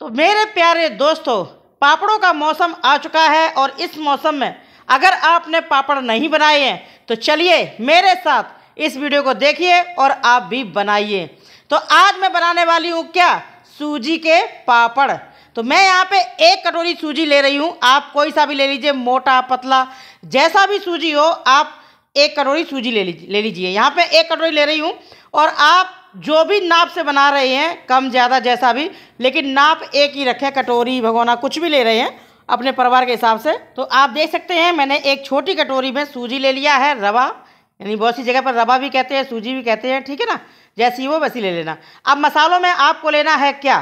तो मेरे प्यारे दोस्तों पापड़ों का मौसम आ चुका है और इस मौसम में अगर आपने पापड़ नहीं बनाए हैं तो चलिए मेरे साथ इस वीडियो को देखिए और आप भी बनाइए तो आज मैं बनाने वाली हूँ क्या सूजी के पापड़ तो मैं यहाँ पे एक कटोरी सूजी ले रही हूँ आप कोई सा भी ले लीजिए मोटा पतला जैसा भी सूजी हो आप एक कटोरी सूजी ले लीजिए ले लीजिए यहाँ पे एक कटोरी ले रही हूँ और आप जो भी नाप से बना रहे हैं कम ज़्यादा जैसा भी लेकिन नाप एक ही रखे कटोरी भगोना कुछ भी ले रहे हैं अपने परिवार के हिसाब से तो आप देख सकते हैं मैंने एक छोटी कटोरी में सूजी ले लिया है रवा यानी बहुत सी जगह पर रवा भी कहते हैं सूजी भी कहते हैं ठीक है ना जैसी वो वैसी ले लेना अब मसालों में आपको लेना है क्या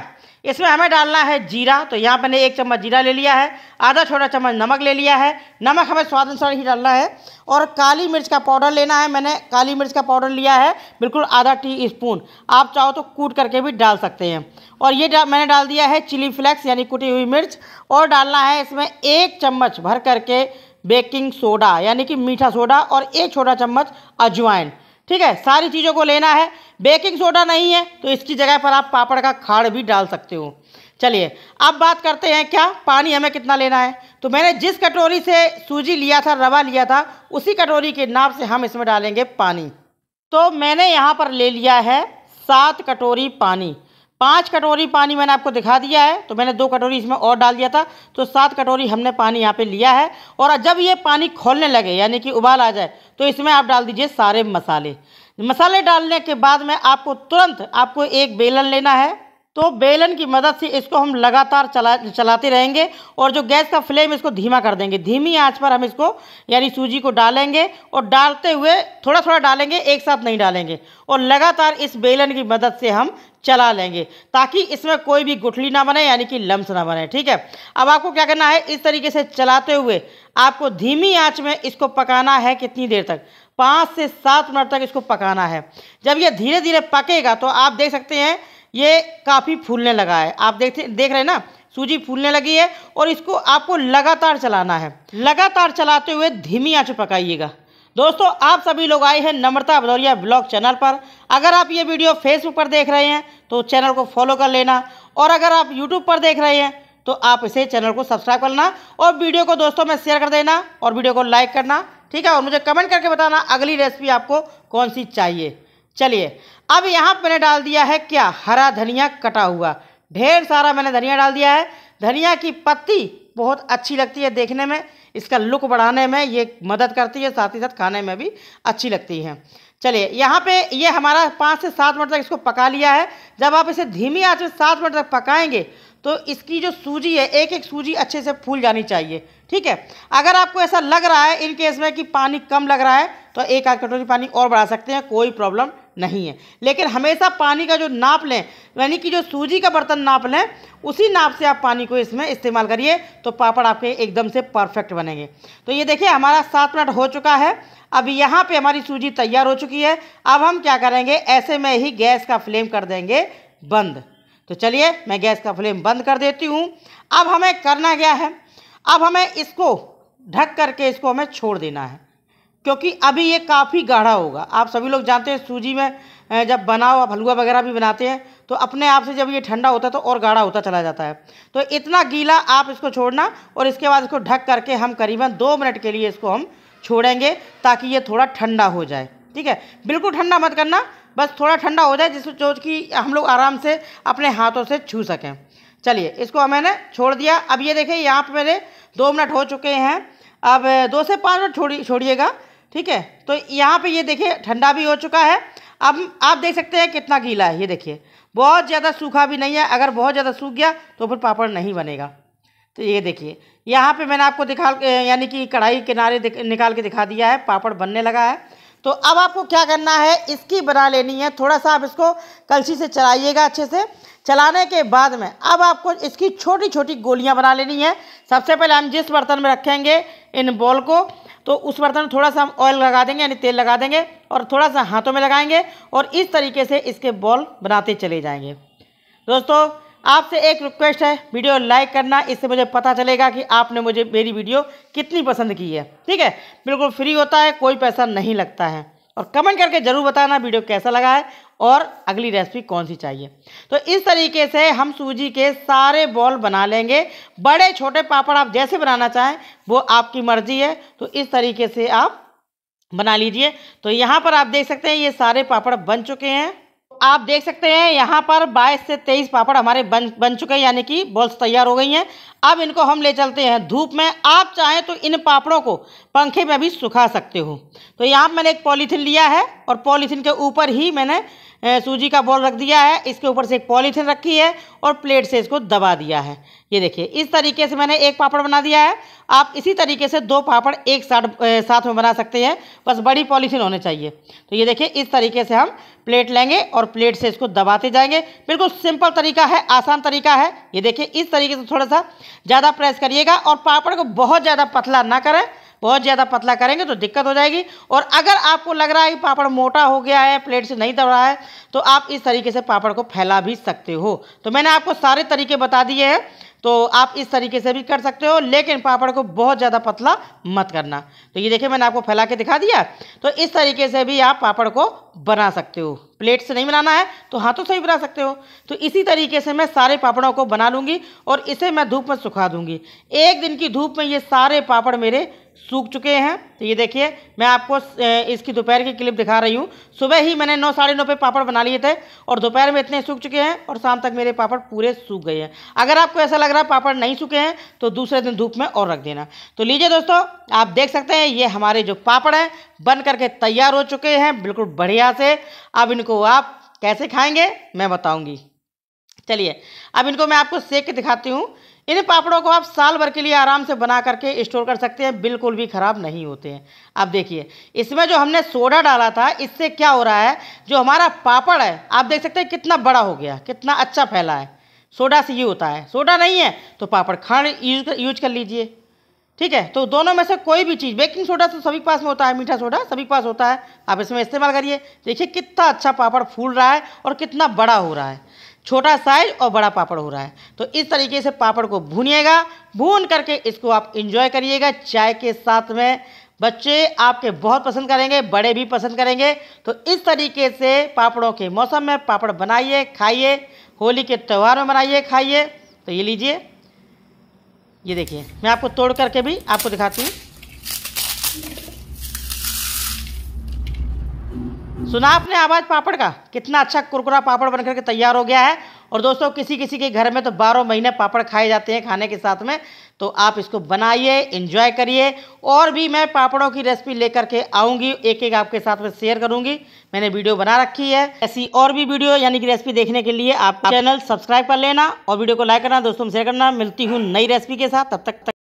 इसमें हमें डालना है जीरा तो यहाँ मैंने एक चम्मच जीरा ले लिया है आधा छोटा चम्मच नमक ले लिया है नमक हमें स्वाद अनुसार ही डालना है और काली मिर्च का पाउडर लेना है मैंने काली मिर्च का पाउडर लिया है बिल्कुल आधा टी स्पून आप चाहो तो कूट करके भी डाल सकते हैं और ये डा, मैंने डाल दिया है चिली फ्लेक्स यानी कूटी हुई मिर्च और डालना है इसमें एक चम्मच भर करके बेकिंग सोडा यानी कि मीठा सोडा और एक छोटा चम्मच अजवाइन ठीक है सारी चीज़ों को लेना है बेकिंग सोडा नहीं है तो इसकी जगह पर आप पापड़ का खाड़ भी डाल सकते हो चलिए अब बात करते हैं क्या पानी हमें कितना लेना है तो मैंने जिस कटोरी से सूजी लिया था रवा लिया था उसी कटोरी के नाप से हम इसमें डालेंगे पानी तो मैंने यहाँ पर ले लिया है सात कटोरी पानी पाँच कटोरी पानी मैंने आपको दिखा दिया है तो मैंने दो कटोरी इसमें और डाल दिया था तो सात कटोरी हमने पानी यहाँ पे लिया है और जब ये पानी खोलने लगे यानी कि उबाल आ जाए तो इसमें आप डाल दीजिए सारे मसाले मसाले डालने के बाद में आपको तुरंत आपको एक बेलन लेना है तो बेलन की मदद से इसको हम लगातार चला चलाते रहेंगे और जो गैस का फ्लेम इसको धीमा कर देंगे धीमी आंच पर हम इसको यानी सूजी को डालेंगे और डालते हुए थोड़ा थोड़ा डालेंगे एक साथ नहीं डालेंगे और लगातार इस बेलन की मदद से हम चला लेंगे ताकि इसमें कोई भी गुठली ना बने यानी कि लम्स ना बने ठीक है अब आपको क्या करना है इस तरीके से चलाते हुए आपको धीमी आंच में इसको पकाना है कितनी देर तक पाँच से सात मिनट तक इसको पकाना है जब ये धीरे धीरे पकेगा तो आप देख सकते हैं ये काफ़ी फूलने लगा है आप देखते देख रहे हैं ना सूजी फूलने लगी है और इसको आपको लगातार चलाना है लगातार चलाते हुए धीमी आँच पकाइएगा दोस्तों आप सभी लोग आए हैं नम्रता भदौरिया ब्लॉग चैनल पर अगर आप ये वीडियो फेसबुक पर देख रहे हैं तो चैनल को फॉलो कर लेना और अगर आप यूट्यूब पर देख रहे हैं तो आप इसे चैनल को सब्सक्राइब करना और वीडियो को दोस्तों में शेयर कर देना और वीडियो को लाइक करना ठीक है और मुझे कमेंट करके बताना अगली रेसिपी आपको कौन सी चाहिए चलिए अब यहाँ मैंने डाल दिया है क्या हरा धनिया कटा हुआ ढेर सारा मैंने धनिया डाल दिया है धनिया की पत्ती बहुत अच्छी लगती है देखने में इसका लुक बढ़ाने में ये मदद करती है साथ ही साथ खाने में भी अच्छी लगती है चलिए यहाँ पे ये हमारा पाँच से सात मिनट तक इसको पका लिया है जब आप इसे धीमी आँच में सात मिनट तक पकाएंगे तो इसकी जो सूजी है एक एक सूजी अच्छे से फूल जानी चाहिए ठीक है अगर आपको ऐसा लग रहा है इन केस में कि पानी कम लग रहा है तो एक आध कटोरी पानी और बढ़ा सकते हैं कोई प्रॉब्लम नहीं है लेकिन हमेशा पानी का जो नाप लें यानी कि जो सूजी का बर्तन नाप लें उसी नाप से आप पानी को इसमें इस्तेमाल करिए तो पापड़ आपके एकदम से परफेक्ट बनेंगे तो ये देखिए हमारा सात मिनट हो चुका है अब यहाँ पे हमारी सूजी तैयार हो चुकी है अब हम क्या करेंगे ऐसे में ही गैस का फ्लेम कर देंगे बंद तो चलिए मैं गैस का फ्लेम बंद कर देती हूँ अब हमें करना क्या है अब हमें इसको ढक करके इसको हमें छोड़ देना है क्योंकि अभी ये काफ़ी गाढ़ा होगा आप सभी लोग जानते हैं सूजी में जब बनाओ आप हलवा वगैरह भी बनाते हैं तो अपने आप से जब ये ठंडा होता है तो और गाढ़ा होता चला जाता है तो इतना गीला आप इसको छोड़ना और इसके बाद इसको ढक करके हम करीबन दो मिनट के लिए इसको हम छोड़ेंगे ताकि ये थोड़ा ठंडा हो जाए ठीक है बिल्कुल ठंडा मत करना बस थोड़ा ठंडा हो जाए जिससे जो कि हम लोग आराम से अपने हाथों से छू सकें चलिए इसको मैंने छोड़ दिया अब ये देखें यहाँ पर मेरे दो मिनट हो चुके हैं अब दो से पाँच मिनट छोड़ी छोड़िएगा ठीक है तो यहाँ पे ये देखिए ठंडा भी हो चुका है अब आप देख सकते हैं कितना गीला है ये देखिए बहुत ज़्यादा सूखा भी नहीं है अगर बहुत ज़्यादा सूख गया तो फिर पापड़ नहीं बनेगा तो ये देखिए यहाँ पे मैंने आपको दिखा यानी कि कढ़ाई किनारे निकाल के दिखा दिया है पापड़ बनने लगा है तो अब आपको क्या करना है इसकी बना लेनी है थोड़ा सा आप इसको कलछी से चलाइएगा अच्छे से चलाने के बाद में अब आपको इसकी छोटी छोटी गोलियां बना लेनी है सबसे पहले हम जिस बर्तन में रखेंगे इन बॉल को तो उस बर्तन में थोड़ा सा हम ऑयल लगा देंगे यानी तेल लगा देंगे और थोड़ा सा हाथों में लगाएंगे और इस तरीके से इसके बॉल बनाते चले जाएंगे दोस्तों आपसे एक रिक्वेस्ट है वीडियो लाइक करना इससे मुझे पता चलेगा कि आपने मुझे मेरी वीडियो कितनी पसंद की है ठीक है बिल्कुल फ्री होता है कोई पैसा नहीं लगता है और कमेंट करके ज़रूर बताना वीडियो कैसा लगा है और अगली रेसिपी कौन सी चाहिए तो इस तरीके से हम सूजी के सारे बॉल बना लेंगे बड़े छोटे पापड़ आप जैसे बनाना चाहें वो आपकी मर्जी है तो इस तरीके से आप बना लीजिए तो यहाँ पर आप देख सकते हैं ये सारे पापड़ बन चुके हैं आप देख सकते हैं यहाँ पर 22 से 23 पापड़ हमारे बन बन चुके हैं यानी कि बॉल्स तैयार हो गई हैं अब इनको हम ले चलते हैं धूप में आप चाहें तो इन पापड़ों को पंखे में भी सुखा सकते हो तो यहाँ मैंने एक पॉलीथीन लिया है और पॉलीथीन के ऊपर ही मैंने सूजी का बॉल रख दिया है इसके ऊपर से एक पॉलीथिन रखी है और प्लेट से इसको दबा दिया है ये देखिए इस तरीके से मैंने एक पापड़ बना दिया है आप इसी तरीके से दो पापड़ एक साथ साथ में बना सकते हैं बस बड़ी पॉलीथिन होने चाहिए तो ये देखिए इस तरीके से हम प्लेट लेंगे और प्लेट से इसको दबाते जाएंगे बिल्कुल सिंपल तरीका है आसान तरीका है ये देखिए इस तरीके से थोड़ा सा ज़्यादा प्रेस करिएगा और पापड़ को बहुत ज़्यादा पतला ना करें बहुत ज़्यादा पतला करेंगे तो दिक्कत हो जाएगी और अगर आपको लग रहा है कि पापड़ मोटा हो गया है प्लेट से नहीं दब रहा है तो आप इस तरीके से पापड़ को फैला भी सकते हो तो मैंने आपको सारे तरीके बता दिए हैं तो आप इस तरीके से भी कर सकते हो लेकिन पापड़ को बहुत ज़्यादा पतला मत करना तो ये देखिए मैंने आपको फैला के दिखा दिया तो इस तरीके से भी आप पापड़ को बना सकते हो प्लेट से नहीं बनाना है तो हाथों से ही बना सकते हो तो इसी तरीके से मैं सारे पापड़ों को बना लूँगी और इसे मैं धूप में सुखा दूँगी एक दिन की धूप में ये सारे पापड़ मेरे सूख चुके हैं तो ये देखिए मैं आपको इसकी दोपहर की क्लिप दिखा रही हूँ सुबह ही मैंने नौ साढ़े नौ पे पापड़ बना लिए थे और दोपहर में इतने सूख चुके हैं और शाम तक मेरे पापड़ पूरे सूख गए हैं अगर आपको ऐसा लग रहा है पापड़ नहीं सूखे हैं तो दूसरे दिन धूप में और रख देना तो लीजिए दोस्तों आप देख सकते हैं ये हमारे जो पापड़ हैं बन करके तैयार हो चुके हैं बिल्कुल बढ़िया से अब इनको को आप कैसे खाएंगे मैं बताऊंगी चलिए अब इनको मैं आपको सेक के दिखाती हूँ इन पापड़ों को आप साल भर के लिए आराम से बना करके स्टोर कर सकते हैं बिल्कुल भी ख़राब नहीं होते हैं अब देखिए इसमें जो हमने सोडा डाला था इससे क्या हो रहा है जो हमारा पापड़ है आप देख सकते हैं कितना बड़ा हो गया कितना अच्छा फैला है सोडा से ये होता है सोडा नहीं है तो पापड़ खांड यूज कर यूज कर लीजिए ठीक है तो दोनों में से कोई भी चीज़ बेकिंग सोडा तो सभी के पास में होता है मीठा सोडा सभी के पास होता है आप इसमें इस्तेमाल करिए देखिए कितना अच्छा पापड़ फूल रहा है और कितना बड़ा हो रहा है छोटा साइज और बड़ा पापड़ हो रहा है तो इस तरीके से पापड़ को भूनिएगा भून करके इसको आप इंजॉय करिएगा चाय के साथ में बच्चे आपके बहुत पसंद करेंगे बड़े भी पसंद करेंगे तो इस तरीके से पापड़ों के मौसम में पापड़ बनाइए खाइए होली के त्यौहार में बनाइए खाइए तो ये लीजिए ये देखिए मैं आपको तोड़ करके भी आपको दिखाती हूँ सुना आपने आवाज़ पापड़ का कितना अच्छा कुरकुरा पापड़ बनकर के तैयार हो गया है और दोस्तों किसी किसी के घर में तो बारह महीने पापड़ खाए जाते हैं खाने के साथ में तो आप इसको बनाइए इन्जॉय करिए और भी मैं पापड़ों की रेसिपी लेकर के आऊँगी एक एक आपके साथ में शेयर करूँगी मैंने वीडियो बना रखी है ऐसी और भी वीडियो यानी कि रेसिपी देखने के लिए आप चैनल सब्सक्राइब कर लेना और वीडियो को लाइक करना दोस्तों में शेयर करना मिलती हूँ नई रेसिपी के साथ तब तक तक